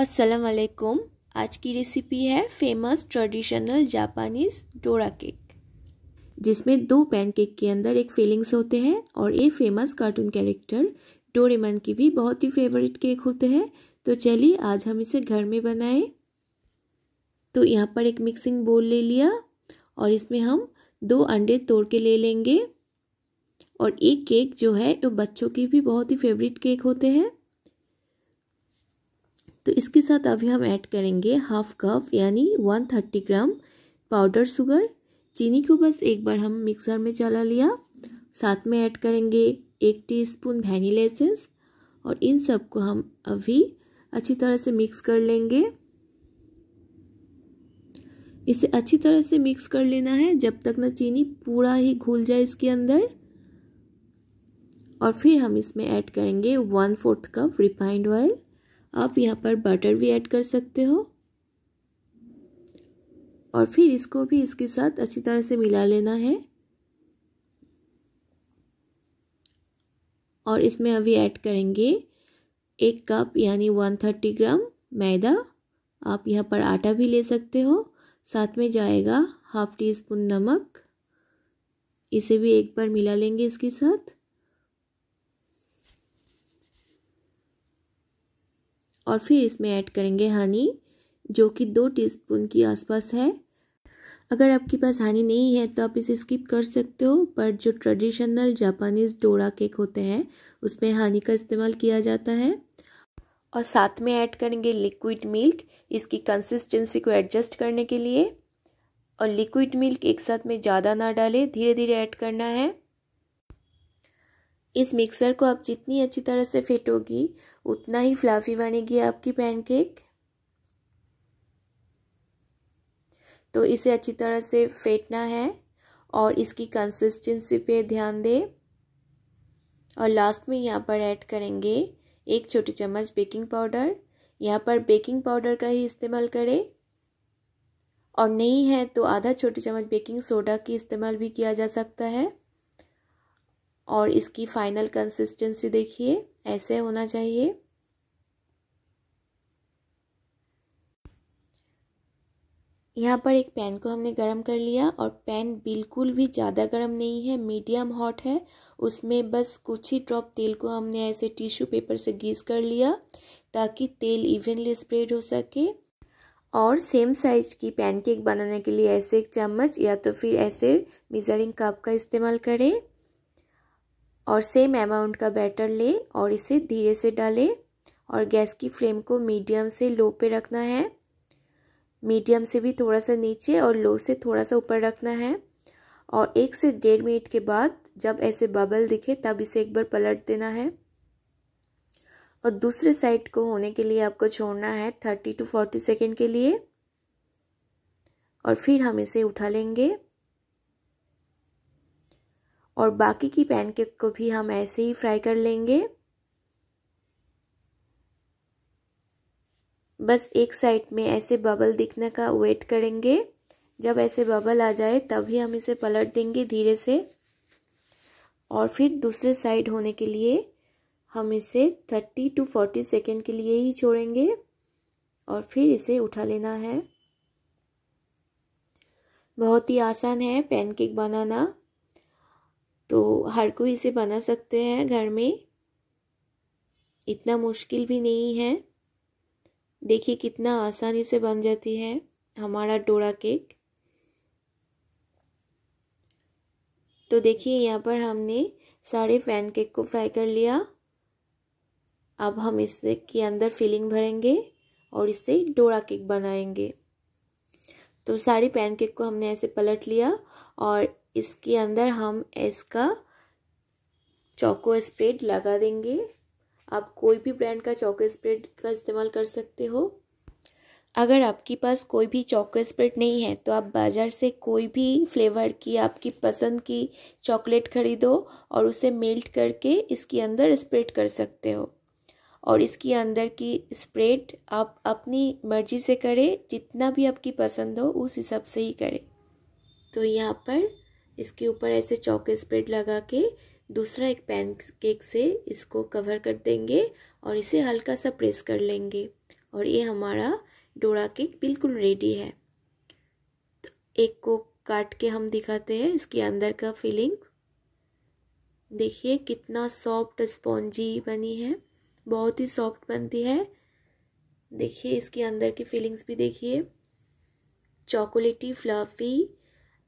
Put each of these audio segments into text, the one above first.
असलकुम आज की रेसिपी है famous traditional Japanese dora cake जिसमें दो पैनकेक के अंदर एक फीलिंग्स होते हैं और ये फेमस कार्टून कैरेक्टर डोरेमन की भी बहुत ही फेवरेट केक होते हैं तो चलिए आज हम इसे घर में बनाएं तो यहाँ पर एक मिक्सिंग बोल ले लिया और इसमें हम दो अंडे तोड़ के ले लेंगे और एक केक जो है वो बच्चों के भी बहुत ही फेवरेट केक होते हैं तो इसके साथ अभी हम ऐड करेंगे हाफ कप यानी one thirty gram powder sugar चीनी को बस एक बार हम मिक्सर में चला लिया साथ में ऐड करेंगे एक टीस्पून वैनिला एसेंस और इन सब को हम अभी अच्छी तरह से मिक्स कर लेंगे इसे अच्छी तरह से मिक्स कर लेना है जब तक ना चीनी पूरा ही घुल जाए इसके अंदर और फिर हम इसमें ऐड करेंगे one fourth cup refined oil आप यहाँ पर बटर भी ऐड कर सकते हो और फिर इसको भी इसके साथ अच्छी तरह से मिला लेना है और इसमें अभी ऐड करेंगे एक कप यानी वन थर्टी ग्राम मैदा आप यहाँ पर आटा भी ले सकते हो साथ में जाएगा हाफ टी स्पून नमक इसे भी एक बार मिला लेंगे इसके साथ और फिर इसमें ऐड करेंगे हनी जो कि दो टीस्पून के आसपास है अगर आपके पास हानि नहीं है तो आप इसे स्किप कर सकते हो पर जो ट्रेडिशनल जापानीज़ डोरा केक होते हैं उसमें हानि का इस्तेमाल किया जाता है और साथ में ऐड करेंगे लिक्विड मिल्क इसकी कंसिस्टेंसी को एडजस्ट करने के लिए और लिक्विड मिल्क एक साथ में ज़्यादा ना डालें धीरे धीरे ऐड करना है इस मिक्सर को आप जितनी अच्छी तरह से फेंटोगी उतना ही फ्लाफी बनेगी आपकी पैनकेक तो इसे अच्छी तरह से फेंटना है और इसकी कंसिस्टेंसी पे ध्यान दें और लास्ट में यहाँ पर ऐड करेंगे एक छोटी चम्मच बेकिंग पाउडर यहाँ पर बेकिंग पाउडर का ही इस्तेमाल करें और नहीं है तो आधा छोटी चम्मच बेकिंग सोडा की इस्तेमाल भी किया जा सकता है और इसकी फाइनल कंसिस्टेंसी देखिए ऐसे होना चाहिए यहाँ पर एक पैन को हमने गरम कर लिया और पैन बिल्कुल भी ज़्यादा गरम नहीं है मीडियम हॉट है उसमें बस कुछ ही ड्रॉप तेल को हमने ऐसे टिश्यू पेपर से घीस कर लिया ताकि तेल इवनली स्प्रेड हो सके और सेम साइज की पैनकेक बनाने के लिए ऐसे एक चम्मच या तो फिर ऐसे मेजरिंग कप का इस्तेमाल करें और सेम अमाउंट का बैटर ले और इसे धीरे से डालें और गैस की फ्लेम को मीडियम से लो पे रखना है मीडियम से भी थोड़ा सा नीचे और लो से थोड़ा सा ऊपर रखना है और एक से डेढ़ मिनट के बाद जब ऐसे बबल दिखे तब इसे एक बार पलट देना है और दूसरे साइड को होने के लिए आपको छोड़ना है थर्टी टू फोर्टी सेकेंड के लिए और फिर हम इसे उठा लेंगे और बाकी की पैनकेक को भी हम ऐसे ही फ्राई कर लेंगे बस एक साइड में ऐसे बबल दिखने का वेट करेंगे जब ऐसे बबल आ जाए तभी हम इसे पलट देंगे धीरे से और फिर दूसरे साइड होने के लिए हम इसे थर्टी टू फोर्टी सेकेंड के लिए ही छोड़ेंगे और फिर इसे उठा लेना है बहुत ही आसान है पैनकेक बनाना तो हर कोई इसे बना सकते हैं घर में इतना मुश्किल भी नहीं है देखिए कितना आसानी से बन जाती है हमारा डोरा केक तो देखिए यहाँ पर हमने सारे फैन केक को फ्राई कर लिया अब हम इसे के अंदर फिलिंग भरेंगे और इसे डोरा केक बनाएंगे तो सारे पैनकेक को हमने ऐसे पलट लिया और इसके अंदर हम इसका चौको स्प्रेड लगा देंगे आप कोई भी ब्रांड का चौको स्प्रेड का इस्तेमाल कर सकते हो अगर आपके पास कोई भी चौको स्प्रेड नहीं है तो आप बाज़ार से कोई भी फ्लेवर की आपकी पसंद की चॉकलेट खरीदो और उसे मेल्ट करके इसके अंदर स्प्रेड कर सकते हो और इसके अंदर की स्प्रेड आप अपनी मर्जी से करें जितना भी आपकी पसंद हो उस हिसाब से ही करें तो यहाँ पर इसके ऊपर ऐसे चौके स्प्रेड लगा के दूसरा एक पैन केक से इसको कवर कर देंगे और इसे हल्का सा प्रेस कर लेंगे और ये हमारा डोरा केक बिल्कुल रेडी है तो एक को काट के हम दिखाते हैं इसके अंदर का फीलिंग देखिए कितना सॉफ्ट स्पॉन्जी बनी है बहुत ही सॉफ्ट बनती है देखिए इसके अंदर की फीलिंग्स भी देखिए chocolatey fluffy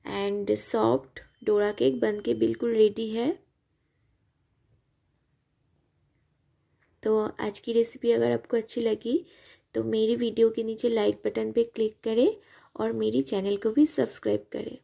and soft dora cake बन के बिल्कुल रेडी है तो आज की रेसिपी अगर आपको अच्छी लगी तो मेरी वीडियो के नीचे लाइक बटन पे क्लिक करें और मेरी चैनल को भी सब्सक्राइब करें